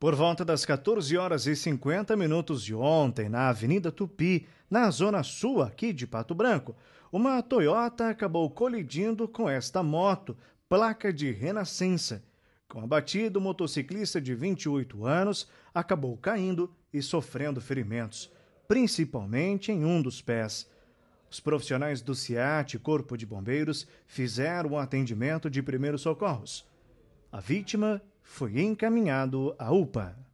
Por volta das 14 horas e 50 minutos de ontem, na Avenida Tupi, na zona sul aqui de Pato Branco, uma Toyota acabou colidindo com esta moto, placa de renascença. Com a batida, o motociclista de 28 anos acabou caindo e sofrendo ferimentos, principalmente em um dos pés. Os profissionais do CIAT e Corpo de Bombeiros fizeram o um atendimento de primeiros socorros. A vítima foi encaminhado à UPA.